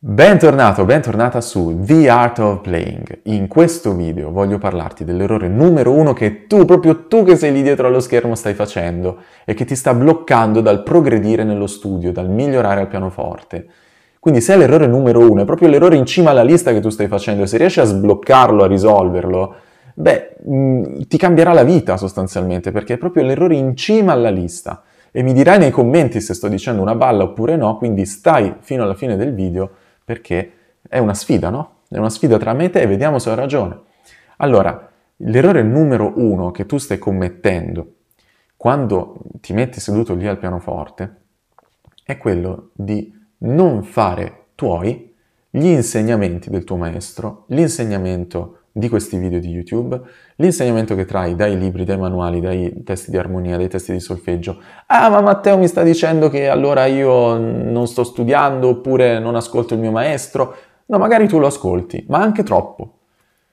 Bentornato, bentornata su The Art of Playing. In questo video voglio parlarti dell'errore numero uno che tu, proprio tu che sei lì dietro allo schermo, stai facendo e che ti sta bloccando dal progredire nello studio, dal migliorare al pianoforte. Quindi se è l'errore numero uno, è proprio l'errore in cima alla lista che tu stai facendo, se riesci a sbloccarlo, a risolverlo, beh, mh, mm, ti cambierà la vita sostanzialmente, perché è proprio l'errore in cima alla lista. E mi dirai nei commenti se sto dicendo una balla oppure no, quindi stai fino alla fine del video perché è una sfida, no? È una sfida tra me e te e vediamo se ho ragione. Allora, l'errore numero uno che tu stai commettendo quando ti metti seduto lì al pianoforte è quello di non fare tuoi gli insegnamenti del tuo maestro, l'insegnamento di questi video di YouTube, l'insegnamento che trai dai libri, dai manuali, dai testi di armonia, dai testi di solfeggio. Ah, ma Matteo mi sta dicendo che allora io non sto studiando oppure non ascolto il mio maestro. No, magari tu lo ascolti, ma anche troppo.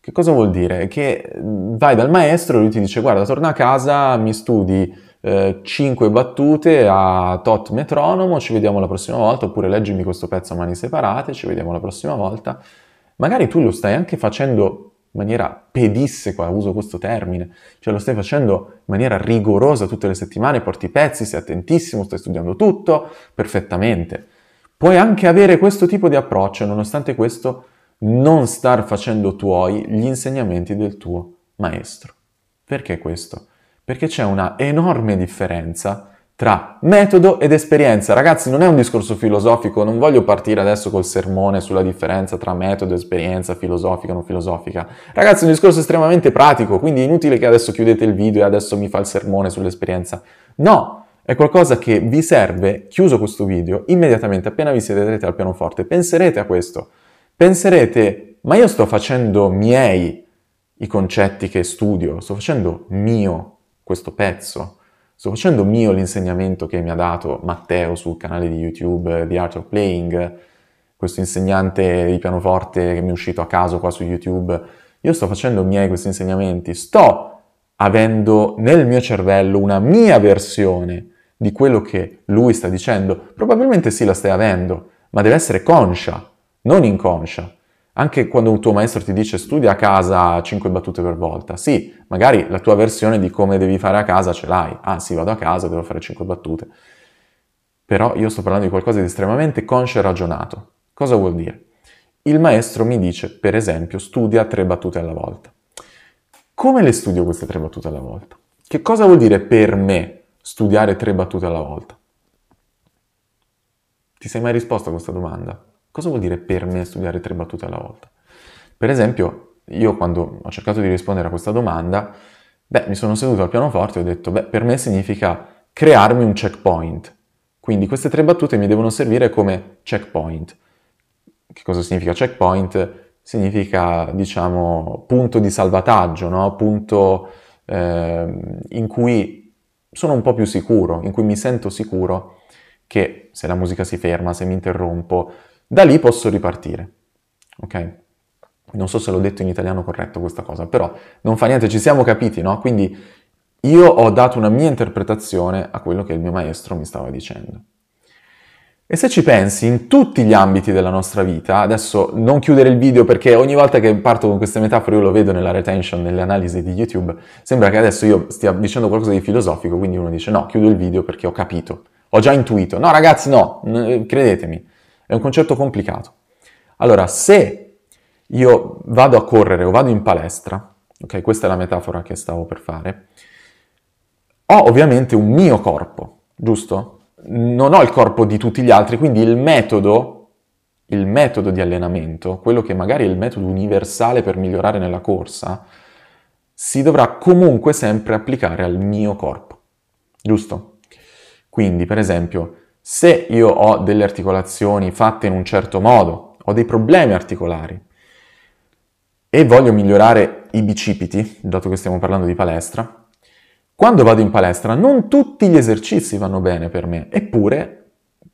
Che cosa vuol dire? Che vai dal maestro e lui ti dice guarda, torna a casa, mi studi 5 eh, battute a tot metronomo, ci vediamo la prossima volta, oppure leggimi questo pezzo a mani separate, ci vediamo la prossima volta. Magari tu lo stai anche facendo in maniera pedissequa, uso questo termine, cioè lo stai facendo in maniera rigorosa tutte le settimane, porti i pezzi, sei attentissimo, stai studiando tutto perfettamente. Puoi anche avere questo tipo di approccio nonostante questo non star facendo tuoi gli insegnamenti del tuo maestro. Perché questo? Perché c'è una enorme differenza tra metodo ed esperienza. Ragazzi, non è un discorso filosofico, non voglio partire adesso col sermone sulla differenza tra metodo e esperienza filosofica o non filosofica. Ragazzi, è un discorso estremamente pratico, quindi è inutile che adesso chiudete il video e adesso mi fa il sermone sull'esperienza. No, è qualcosa che vi serve, chiuso questo video, immediatamente appena vi siederete al pianoforte, penserete a questo. Penserete, ma io sto facendo miei i concetti che studio, sto facendo mio questo pezzo Sto facendo mio l'insegnamento che mi ha dato Matteo sul canale di YouTube The eh, Art of Playing, questo insegnante di pianoforte che mi è uscito a caso qua su YouTube. Io sto facendo miei questi insegnamenti, sto avendo nel mio cervello una mia versione di quello che lui sta dicendo. Probabilmente sì, la stai avendo, ma deve essere conscia, non inconscia. Anche quando un tuo maestro ti dice studia a casa 5 battute per volta, sì, magari la tua versione di come devi fare a casa ce l'hai. Ah sì, vado a casa, devo fare 5 battute. Però io sto parlando di qualcosa di estremamente conscio e ragionato. Cosa vuol dire? Il maestro mi dice, per esempio, studia 3 battute alla volta. Come le studio queste 3 battute alla volta? Che cosa vuol dire per me studiare 3 battute alla volta? Ti sei mai risposto a questa domanda? Cosa vuol dire per me studiare tre battute alla volta? Per esempio, io quando ho cercato di rispondere a questa domanda, beh, mi sono seduto al pianoforte e ho detto, beh, per me significa crearmi un checkpoint. Quindi queste tre battute mi devono servire come checkpoint. Che cosa significa checkpoint? Significa, diciamo, punto di salvataggio, no? punto eh, in cui sono un po' più sicuro, in cui mi sento sicuro che se la musica si ferma, se mi interrompo, da lì posso ripartire. Ok? Non so se l'ho detto in italiano corretto questa cosa, però non fa niente, ci siamo capiti, no? Quindi io ho dato una mia interpretazione a quello che il mio maestro mi stava dicendo. E se ci pensi, in tutti gli ambiti della nostra vita, adesso non chiudere il video perché ogni volta che parto con queste metafore io lo vedo nella retention, nelle analisi di YouTube, sembra che adesso io stia dicendo qualcosa di filosofico, quindi uno dice no, chiudo il video perché ho capito, ho già intuito. No ragazzi, no, credetemi, è un concetto complicato. Allora, se io vado a correre o vado in palestra, ok, questa è la metafora che stavo per fare, ho ovviamente un mio corpo, giusto? Non ho il corpo di tutti gli altri, quindi il metodo, il metodo di allenamento, quello che magari è il metodo universale per migliorare nella corsa, si dovrà comunque sempre applicare al mio corpo, giusto? Quindi, per esempio, se io ho delle articolazioni fatte in un certo modo, ho dei problemi articolari e voglio migliorare i bicipiti, dato che stiamo parlando di palestra, quando vado in palestra non tutti gli esercizi vanno bene per me, eppure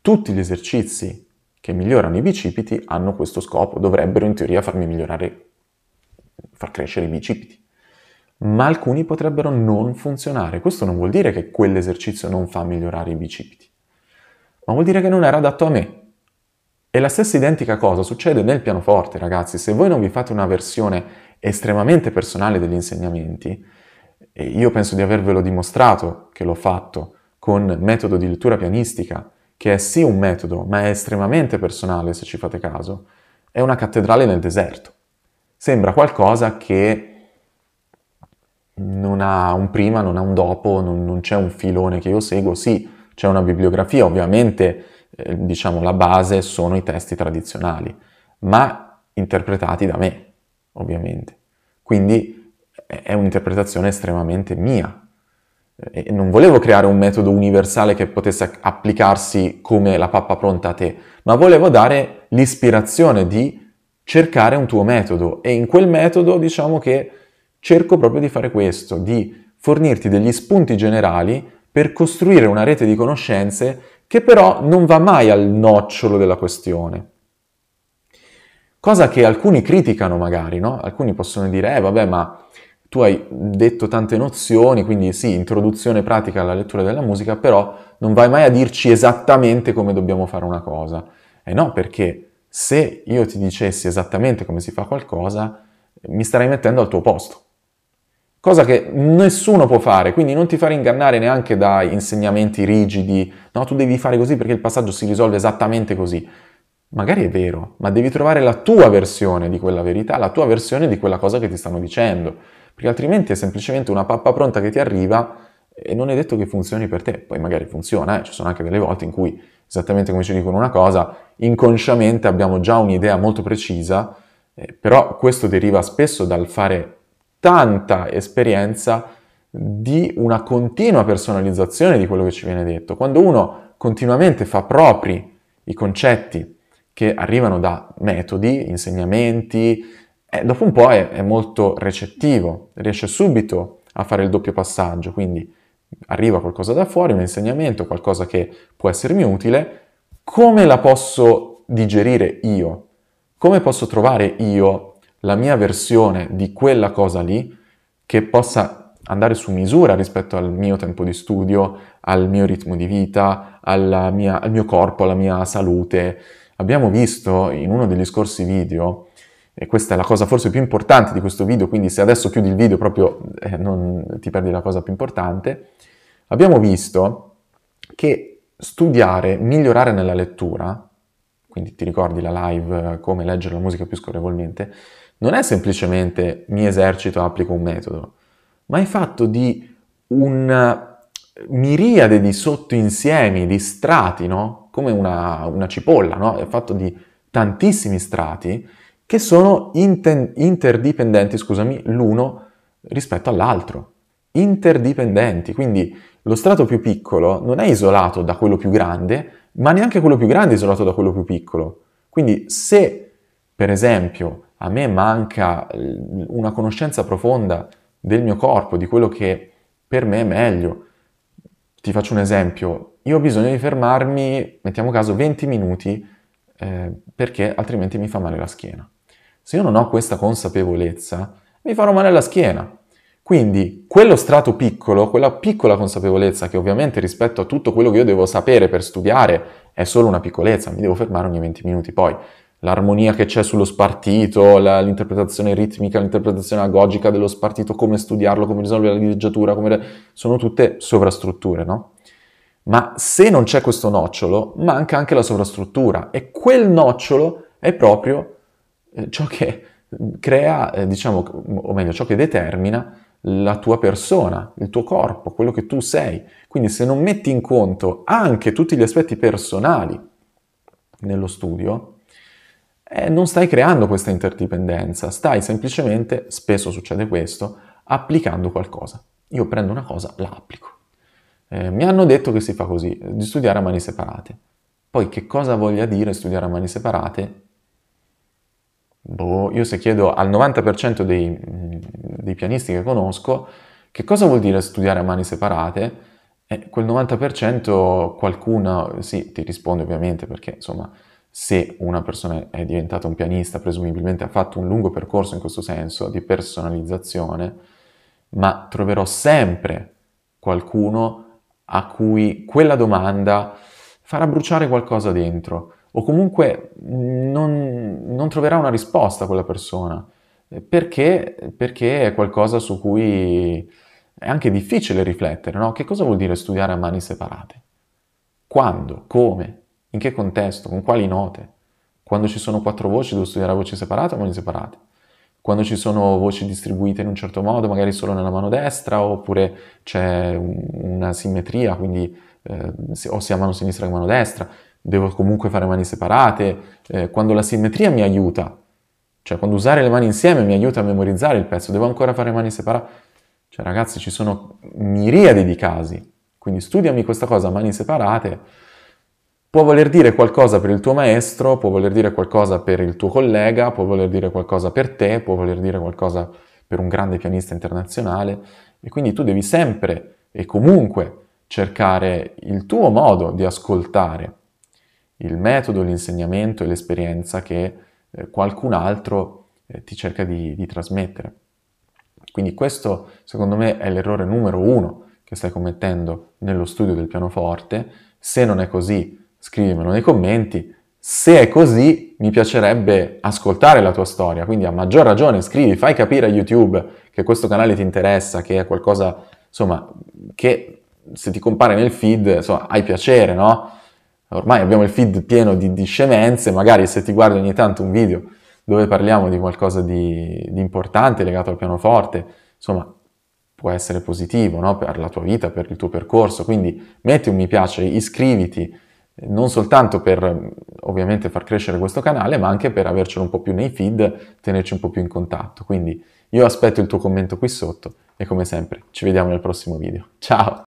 tutti gli esercizi che migliorano i bicipiti hanno questo scopo, dovrebbero in teoria farmi migliorare, far crescere i bicipiti. Ma alcuni potrebbero non funzionare. Questo non vuol dire che quell'esercizio non fa migliorare i bicipiti ma vuol dire che non era adatto a me. E la stessa identica cosa succede nel pianoforte, ragazzi. Se voi non vi fate una versione estremamente personale degli insegnamenti, e io penso di avervelo dimostrato che l'ho fatto con metodo di lettura pianistica, che è sì un metodo, ma è estremamente personale se ci fate caso, è una cattedrale nel deserto. Sembra qualcosa che non ha un prima, non ha un dopo, non, non c'è un filone che io seguo, sì, c'è una bibliografia, ovviamente eh, diciamo la base sono i testi tradizionali, ma interpretati da me, ovviamente. Quindi è un'interpretazione estremamente mia. E non volevo creare un metodo universale che potesse applicarsi come la pappa pronta a te, ma volevo dare l'ispirazione di cercare un tuo metodo e in quel metodo diciamo che cerco proprio di fare questo, di fornirti degli spunti generali per costruire una rete di conoscenze che però non va mai al nocciolo della questione. Cosa che alcuni criticano magari, no? Alcuni possono dire, eh vabbè, ma tu hai detto tante nozioni, quindi sì, introduzione pratica alla lettura della musica, però non vai mai a dirci esattamente come dobbiamo fare una cosa. Eh no, perché se io ti dicessi esattamente come si fa qualcosa, mi starei mettendo al tuo posto cosa che nessuno può fare, quindi non ti fare ingannare neanche da insegnamenti rigidi, no, tu devi fare così perché il passaggio si risolve esattamente così. Magari è vero, ma devi trovare la tua versione di quella verità, la tua versione di quella cosa che ti stanno dicendo, perché altrimenti è semplicemente una pappa pronta che ti arriva e non è detto che funzioni per te, poi magari funziona, eh? ci sono anche delle volte in cui, esattamente come ci dicono una cosa, inconsciamente abbiamo già un'idea molto precisa, eh, però questo deriva spesso dal fare tanta esperienza di una continua personalizzazione di quello che ci viene detto. Quando uno continuamente fa propri i concetti che arrivano da metodi, insegnamenti, eh, dopo un po' è, è molto recettivo, riesce subito a fare il doppio passaggio, quindi arriva qualcosa da fuori, un insegnamento, qualcosa che può essermi utile, come la posso digerire io? Come posso trovare io la mia versione di quella cosa lì che possa andare su misura rispetto al mio tempo di studio, al mio ritmo di vita, mia, al mio corpo, alla mia salute. Abbiamo visto in uno degli scorsi video, e questa è la cosa forse più importante di questo video, quindi se adesso chiudi il video proprio eh, non ti perdi la cosa più importante, abbiamo visto che studiare, migliorare nella lettura, quindi ti ricordi la live, eh, come leggere la musica più scorrevolmente, non è semplicemente mi esercito, applico un metodo, ma è fatto di una eh, miriade di sottoinsiemi, di strati, no? come una, una cipolla, no? è fatto di tantissimi strati che sono inter- interdipendenti, scusami, l'uno rispetto all'altro, interdipendenti, quindi lo strato più piccolo non è isolato da quello più grande, ma neanche quello più grande è isolato da quello più piccolo. Quindi se, per esempio, a me manca eh, una conoscenza profonda del mio corpo, di quello che per me è meglio. Ti faccio un esempio, io ho bisogno di fermarmi, mettiamo caso, 20 minuti eh, perché altrimenti mi fa male la schiena. Se io non ho questa consapevolezza, mi farò male la schiena. Quindi quello strato piccolo, quella piccola consapevolezza che ovviamente rispetto a tutto quello che io devo sapere per studiare è solo una piccolezza, mi devo fermare ogni 20 minuti. Poi l'armonia che c'è sullo spartito, la, l'interpretazione ritmica, l'interpretazione agogica dello spartito, come studiarlo, come risolvere la dileggiatura, come... sono tutte sovrastrutture, no? Ma se non c'è questo nocciolo, manca anche la sovrastruttura e quel nocciolo è proprio eh, ciò che crea, eh, diciamo, o meglio, ciò che determina la tua persona, il tuo corpo, quello che tu sei. Quindi se non metti in conto anche tutti gli aspetti personali nello studio, eh, non stai creando questa interdipendenza, stai semplicemente, spesso succede questo, applicando qualcosa. Io prendo una cosa, la applico. Eh, mi hanno detto che si fa così, eh, di studiare a mani separate. Poi che cosa voglia dire studiare a mani separate? Boh, io se chiedo al 90% dei, mm, dei pianisti che conosco che cosa vuol dire studiare a mani separate, eh, quel 90% qualcuno, sì, ti risponde ovviamente perché insomma se una persona è diventata un pianista, presumibilmente ha fatto un lungo percorso in questo senso di personalizzazione, ma troverò sempre qualcuno a cui quella domanda farà bruciare qualcosa dentro o comunque non, non troverà una risposta quella persona perché, perché è qualcosa su cui è anche difficile riflettere, no? Che cosa vuol dire studiare a mani separate? Quando? Come? In che contesto? Con quali note? Quando ci sono quattro voci devo studiare voci separate o mani separate? Quando ci sono voci distribuite in un certo modo, magari solo nella mano destra, oppure c'è una simmetria, quindi eh, o sia mano sinistra che mano destra, devo comunque fare mani separate. Eh, quando la simmetria mi aiuta, cioè quando usare le mani insieme mi aiuta a memorizzare il pezzo, devo ancora fare mani separate. Cioè ragazzi, ci sono miriadi di casi, quindi studiami questa cosa a mani separate Può voler dire qualcosa per il tuo maestro, può voler dire qualcosa per il tuo collega, può voler dire qualcosa per te, può voler dire qualcosa per un grande pianista internazionale e quindi tu devi sempre e comunque cercare il tuo modo di ascoltare il metodo, l'insegnamento e l'esperienza che eh, qualcun altro eh, ti cerca di, di trasmettere. Quindi questo secondo me è l'errore numero uno che stai commettendo nello studio del pianoforte. Se non è così, scrivimelo nei commenti. Se è così, mi piacerebbe ascoltare la tua storia, quindi a maggior ragione scrivi, fai capire a YouTube che questo canale ti interessa, che è qualcosa, insomma, che se ti compare nel feed, insomma, hai piacere, no? Ormai abbiamo il feed pieno di, di scemenze, magari se ti guardi ogni tanto un video dove parliamo di qualcosa di, di importante legato al pianoforte, insomma, può essere positivo no? per la tua vita, per il tuo percorso. Quindi metti un mi piace, iscriviti, non soltanto per ovviamente far crescere questo canale, ma anche per avercelo un po' più nei feed, tenerci un po' più in contatto. Quindi io aspetto il tuo commento qui sotto e come sempre ci vediamo nel prossimo video. Ciao!